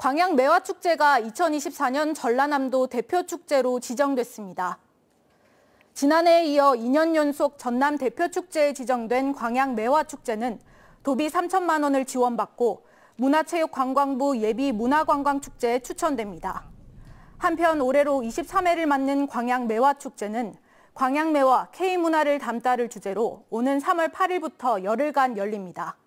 광양 매화축제가 2024년 전라남도 대표축제로 지정됐습니다. 지난해에 이어 2년 연속 전남 대표축제에 지정된 광양 매화축제는 도비 3천만 원을 지원받고 문화체육관광부 예비 문화관광축제에 추천됩니다. 한편 올해로 23회를 맞는 광양 매화축제는 광양 매화 K문화를 담다를 주제로 오는 3월 8일부터 열흘간 열립니다.